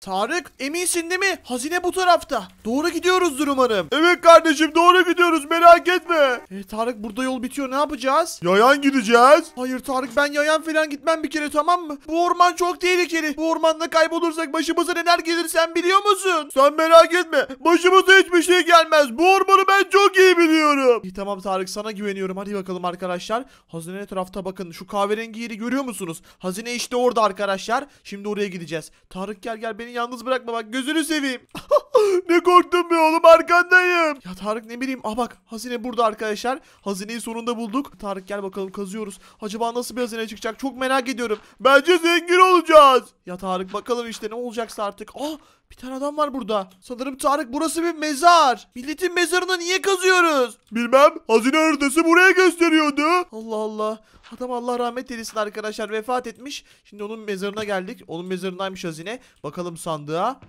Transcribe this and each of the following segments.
Tarık eminsin değil mi? Hazine bu tarafta. Doğru gidiyoruzdur umarım. Evet kardeşim doğru gidiyoruz merak etme. E, Tarık burada yol bitiyor ne yapacağız? Yayan gideceğiz. Hayır Tarık ben yayan falan gitmem bir kere tamam mı? Bu orman çok tehlikeli. Bu ormanda kaybolursak başımıza neler gelir sen biliyor musun? Sen merak etme başımıza hiçbir şey gelmez. Bu ormanı ben çok iyi biliyorum. İyi tamam Tarık sana güveniyorum. Hadi bakalım arkadaşlar. Hazine tarafta bakın şu kahverengi yeri görüyor musunuz? Hazine işte orada arkadaşlar. Şimdi oraya gideceğiz. Tarık gel gel beni beni yalnız bırakma bak gözünü seveyim. ne korktum be oğlum arkandayım. Ya Tarık ne bileyim. Ah bak hazine burada arkadaşlar. Hazineyi sonunda bulduk. Tarık gel bakalım kazıyoruz. Acaba nasıl bir hazine çıkacak çok merak ediyorum. Bence zengin olacağız. Ya Tarık bakalım işte ne olacaksa artık. Ah bir tane adam var burada. Sanırım Tarık burası bir mezar. Milletin mezarını niye kazıyoruz? Bilmem. Hazine haritası buraya gösteriyordu. Allah Allah. Adam Allah rahmet eylesin arkadaşlar vefat etmiş. Şimdi onun mezarına geldik. Onun mezarındaymış hazine. Bakalım sandığa.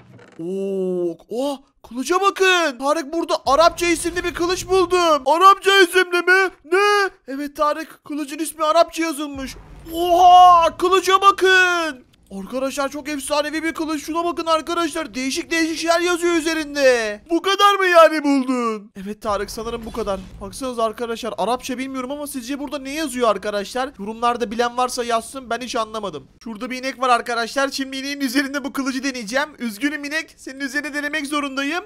Oo, oh, kılıca bakın. Tarık burada Arapça isimli bir kılıç buldum. Arapça isimli mi? Ne? Evet Tarık kılıcın ismi Arapça yazılmış. Oha kılıca bakın. Arkadaşlar çok efsanevi bir kılıç. Şuna bakın arkadaşlar. Değişik değişik şeyler yazıyor üzerinde. Bu kadar mı yani buldun? Evet Tarık sanırım bu kadar. Baksanız arkadaşlar Arapça bilmiyorum ama sizce burada ne yazıyor arkadaşlar? Yorumlarda bilen varsa yazsın ben hiç anlamadım. Şurada bir inek var arkadaşlar. Şimdi ineğin üzerinde bu kılıcı deneyeceğim. Üzgünüm inek. Senin üzerine denemek zorundayım.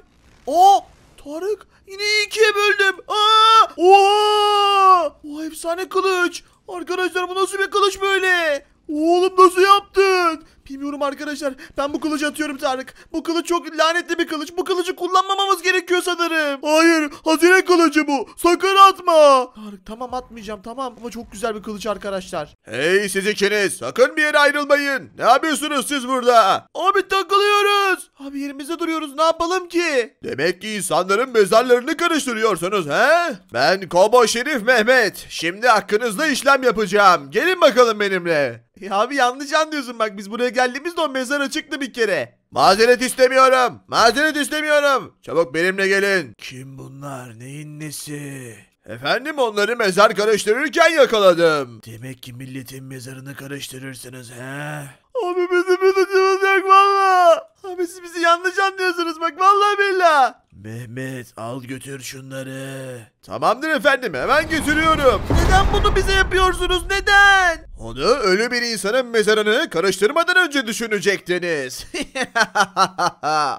O! Tarık yine ikiye böldüm. Aa! Oo! O efsane kılıç. Arkadaşlar bu nasıl bir kılıç böyle? Oğlum nasıl yaptın? Bilmiyorum arkadaşlar. Ben bu kılıcı atıyorum Tarık. Bu kılıç çok lanetli bir kılıç. Bu kılıcı kullanmamamız gerekiyor sanırım. Hayır. Hazine kılıcı bu. Sakın atma. Tarık tamam atmayacağım tamam. Ama çok güzel bir kılıç arkadaşlar. Hey siz ikiniz. Sakın bir yere ayrılmayın. Ne yapıyorsunuz siz burada? Abi takılıyoruz. Abi yerimizde duruyoruz. Ne yapalım ki? Demek ki insanların mezarlarını karıştırıyorsunuz he? Ben Kobo Şerif Mehmet. Şimdi hakkınızda işlem yapacağım. Gelin bakalım benimle. Ya e abi yanlış anlıyorsun bak biz buraya geldiğimizde o mezar açıktı bir kere. Mazeret istemiyorum. Mazeret istemiyorum. Çabuk benimle gelin. Kim bunlar? Neyin nesi? Efendim onları mezar karıştırırken yakaladım. Demek ki milletin mezarını karıştırırsınız he? Abi bizim bir suçumuz yok valla. Abi siz bizi yanlış anlıyorsunuz bak vallahi billah. Mehmet al götür şunları. Tamamdır efendim hemen götürüyorum. Neden bunu bize yapıyorsunuz neden? Onu ölü bir insanın mezarını karıştırmadan önce düşünecektiniz.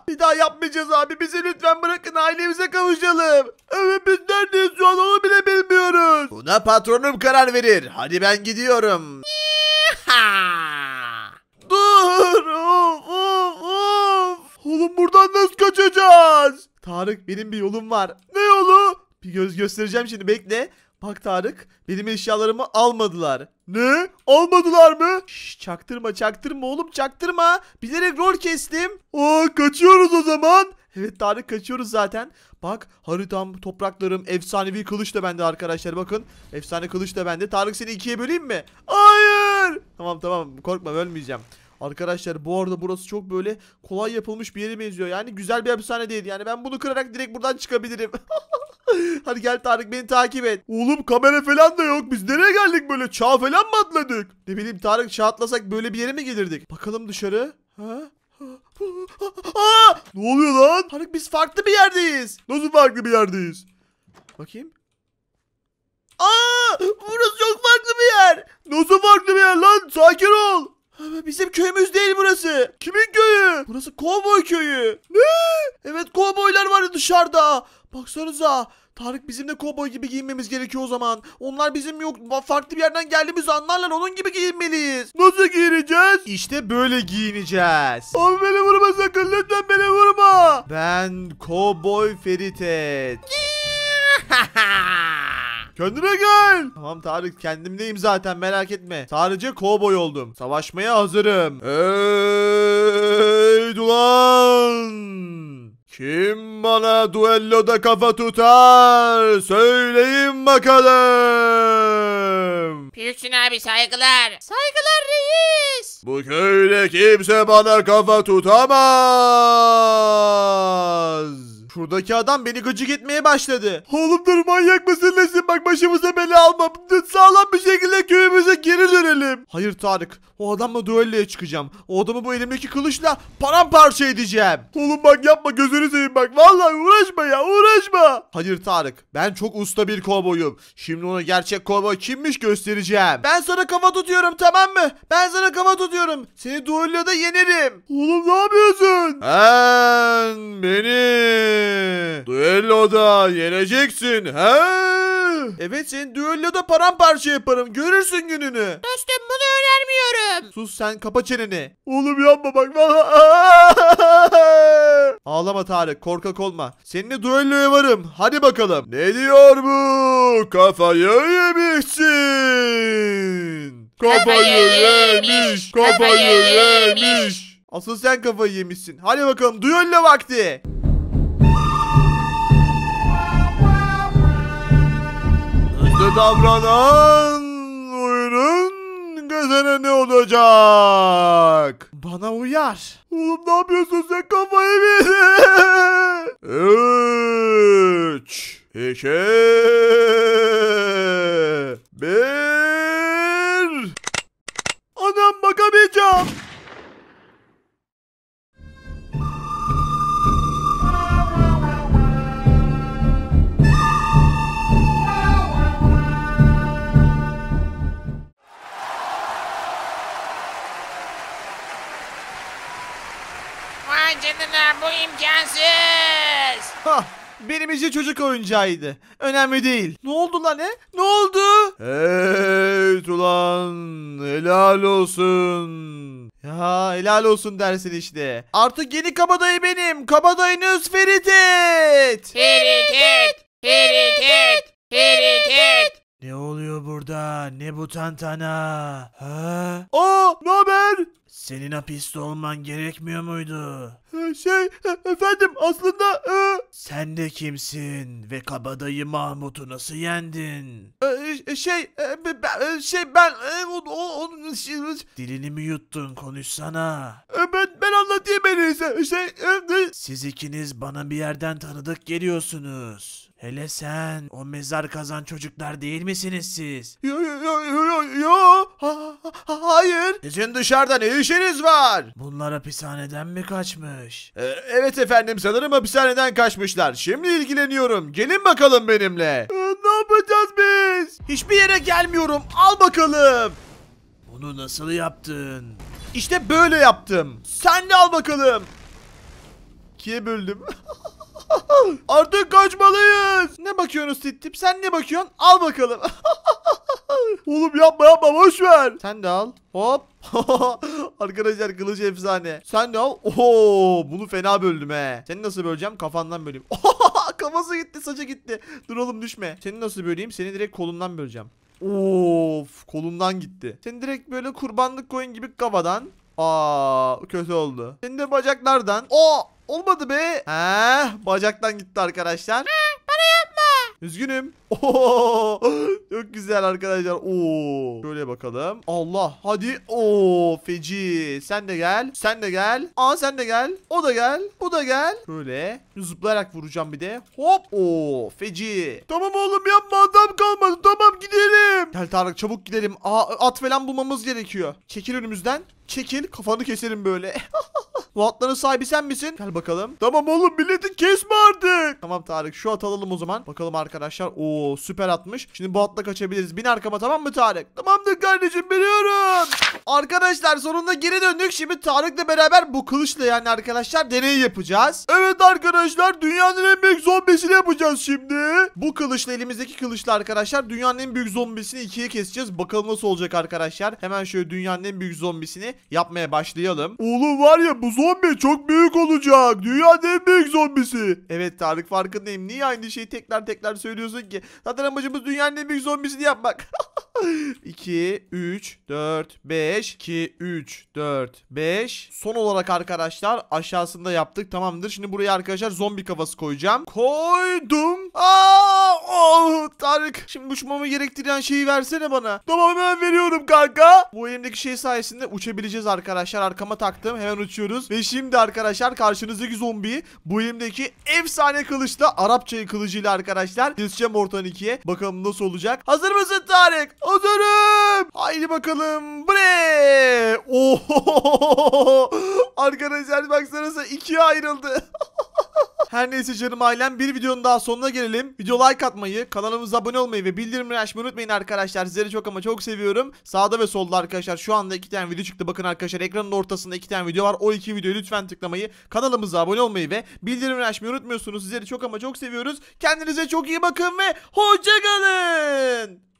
bir daha yapmayacağız abi bizi lütfen bırakın ailemize kavuşalım. Evet biz neredeyiz şu an onu bile bilmiyoruz. Buna patronum karar verir. Hadi ben gidiyorum. Dur. Of, of, of. Oğlum buradan nasıl kaçacağız? Tarık benim bir yolum var. Ne yolu? Bir göz göstereceğim şimdi bekle. Bak Tarık benim eşyalarımı almadılar. Ne? Almadılar mı? Şş, çaktırma çaktırma oğlum çaktırma. Bilerek rol kestim. Aa kaçıyoruz o zaman. Evet Tarık kaçıyoruz zaten. Bak haritam, topraklarım, efsanevi kılıç da bende arkadaşlar bakın. Efsane kılıç da bende. Tarık seni ikiye böleyim mi? Hayır. Tamam tamam korkma bölmeyeceğim. Arkadaşlar bu arada burası çok böyle kolay yapılmış bir yere benziyor. Yani güzel bir hapishane değil. Yani ben bunu kırarak direkt buradan çıkabilirim. Hadi gel Tarık beni takip et. Oğlum kamera falan da yok. Biz nereye geldik böyle? Çağ falan mı atladık? Ne bileyim Tarık çağ atlasak böyle bir yere mi gelirdik? Bakalım dışarı. Ha? Aa! Ne oluyor lan? Tarık biz farklı bir yerdeyiz. Nasıl farklı bir yerdeyiz? Bakayım. Aa! Burası çok Baksanıza. Tarık bizim de kovboy gibi giyinmemiz gerekiyor o zaman. Onlar bizim yok. Farklı bir yerden geldiğimizi anlarlar. Onun gibi giyinmeliyiz. Nasıl giyineceğiz? İşte böyle giyineceğiz. Abi beni vurma sakın. Lütfen beni vurma. Ben kovboy Feritet. Kendine gel. Tamam Tarık kendimdeyim zaten merak etme. Sadece kovboy oldum. Savaşmaya hazırım. Hey dulan. Kim bana duelloda kafa tutar? Söyleyin bakalım. Pürçün abi saygılar. Saygılar reis. Bu köyde kimse bana kafa tutamaz. Şuradaki adam beni gıcık etmeye başladı. Oğlum dur manyak mısın nesin? Bak başımıza bela alma. Sağlam bir şekilde köy. Tarık o adamla düelloya çıkacağım. O adamı bu elimdeki kılıçla paramparça edeceğim. Oğlum bak yapma gözünü seveyim bak. Vallahi uğraşma ya uğraşma. Hayır Tarık ben çok usta bir kovboyum. Şimdi ona gerçek kovboy kimmiş göstereceğim. Ben sana kafa tutuyorum tamam mı? Ben sana kafa tutuyorum. Seni düelloda yenerim. Oğlum ne yapıyorsun? Sen beni düelloda yeneceksin. He? evet seni düelloda paramparça yaparım. Görürsün gününü. Dostum bunu önermiyorum. Sus sen kapa çeneni. Oğlum yapma bak. Ağlama Tarık korkak olma. Seninle düelloya varım. Hadi bakalım. Ne diyor bu? Kafayı yemişsin. Kafayı yemiş. Kafayı yemiş. Asıl sen kafayı yemişsin. Hadi bakalım düello vakti. davranan oyunun gözüne ne olacak? Bana uyar. Oğlum ne yapıyorsun sen kafayı bir? Üç, iki, bir. Anam bakamayacağım. Vay bu imkansız. Hah benim için çocuk oyuncağıydı. Önemli değil. Ne oldu lan he? Ne oldu? Hey ulan helal olsun. Ya helal olsun dersin işte. Artık yeni kabadayı benim. Kabadayınız Feritet. Feritet. Feritet. Feritet. Ne oluyor burada? Ne bu tantana? Ha? Aa, ne haber? Senin hapiste olman gerekmiyor muydu? Ee, şey e, efendim aslında... E... Sen de kimsin ve kabadayı Mahmut'u nasıl yendin? E, e şey e, ben, e, şey ben o, o, o, şey... Dilini mi yuttun konuşsana. E, ben, ben anlatayım en iyisi. Şey, e, Siz ikiniz bana bir yerden tanıdık geliyorsunuz. Hele sen o mezar kazan çocuklar değil misiniz siz? Yo yo yo yo yo yo. Ha, ha, hayır. Sizin dışarıda ne işiniz var? Bunlar hapishaneden mi kaçmış? Ee, evet efendim sanırım hapishaneden kaçmışlar. Şimdi ilgileniyorum. Gelin bakalım benimle. Ee, ne yapacağız biz? Hiçbir yere gelmiyorum. Al bakalım. Bunu nasıl yaptın? İşte böyle yaptım. Sen de al bakalım. İkiye böldüm. Artık kaçmalıyız. Ne bakıyorsunuz Tittip? Sen ne bakıyorsun? Al bakalım. Oğlum yapma yapma boş ver. Sen de al. Hop. Arkadaşlar kılıç efsane. Sen de al. Oo, bunu fena böldüm he. Seni nasıl böleceğim? Kafandan böleyim. Kafası gitti saça gitti. Dur oğlum düşme. Seni nasıl böleyim? Seni direkt kolundan böleceğim. Of kolundan gitti. Seni direkt böyle kurbanlık koyun gibi kafadan. Aa kötü oldu. Seni de bacaklardan. Oo Olmadı be. He, bacaktan gitti arkadaşlar. Ha, bana yapma. Üzgünüm. Oo, çok güzel arkadaşlar. Oo. Şöyle bakalım. Allah. Hadi. Oo, feci. Sen de gel. Sen de gel. Aa sen de gel. O da gel. Bu da gel. Şöyle. zıplayarak vuracağım bir de. Hop. Oo, feci. Tamam oğlum yapma. Adam kalmadı. Tamam gidelim. Gel Tarık çabuk gidelim. Aa, at falan bulmamız gerekiyor. Çekil önümüzden çekil kafanı keserim böyle. Bu atların sahibi sen misin? Gel bakalım. Tamam oğlum bileti kesme artık. Tamam Tarık şu at alalım o zaman. Bakalım arkadaşlar. Oo süper atmış. Şimdi bu atla kaçabiliriz. Bin arkama tamam mı Tarık? Tamamdır kardeşim biliyorum. Arkadaşlar sonunda geri döndük. Şimdi Tarık'la beraber bu kılıçla yani arkadaşlar deney yapacağız. Evet arkadaşlar dünyanın en büyük zombisini yapacağız şimdi. Bu kılıçla elimizdeki kılıçla arkadaşlar dünyanın en büyük zombisini ikiye keseceğiz. Bakalım nasıl olacak arkadaşlar. Hemen şöyle dünyanın en büyük zombisini yapmaya başlayalım. Oğlum var ya bu zombi çok büyük olacak. Dünyanın en büyük zombisi. Evet Tarık farkındayım. Niye aynı şeyi tekrar tekrar söylüyorsun ki? Zaten amacımız dünyanın en büyük zombisini yapmak. 2, 3, 4, 5. 2, 3, 4, 5. Son olarak arkadaşlar aşağısında yaptık. Tamamdır. Şimdi buraya arkadaşlar zombi kafası koyacağım. Koydum. Aa, oh, Tarık. Şimdi uçmamı gerektiren şeyi versene bana. Tamam hemen veriyorum kanka. Bu elimdeki şey sayesinde uçabileceğiz arkadaşlar. Arkama taktım. Hemen uçuyoruz. Ve şimdi arkadaşlar karşınızdaki zombiyi bu elimdeki efsane kılıçla Arapçayı kılıcıyla arkadaşlar keseceğim ortadan ikiye. Bakalım nasıl olacak. Hazır mısın Tarık? Hazırım. Haydi bakalım. Bre. Oho. Arkadaşlar baksanıza ikiye ayrıldı. Her neyse canım ailem bir videonun daha sonuna gelelim. Video like atmayı, kanalımıza abone olmayı ve bildirimleri açmayı unutmayın arkadaşlar. Sizleri çok ama çok seviyorum. Sağda ve solda arkadaşlar şu anda iki tane video çıktı. Bakın arkadaşlar ekranın ortasında iki tane video var. O iki videoyu lütfen tıklamayı, kanalımıza abone olmayı ve bildirimleri açmayı unutmuyorsunuz. Sizleri çok ama çok seviyoruz. Kendinize çok iyi bakın ve hoşçakalın.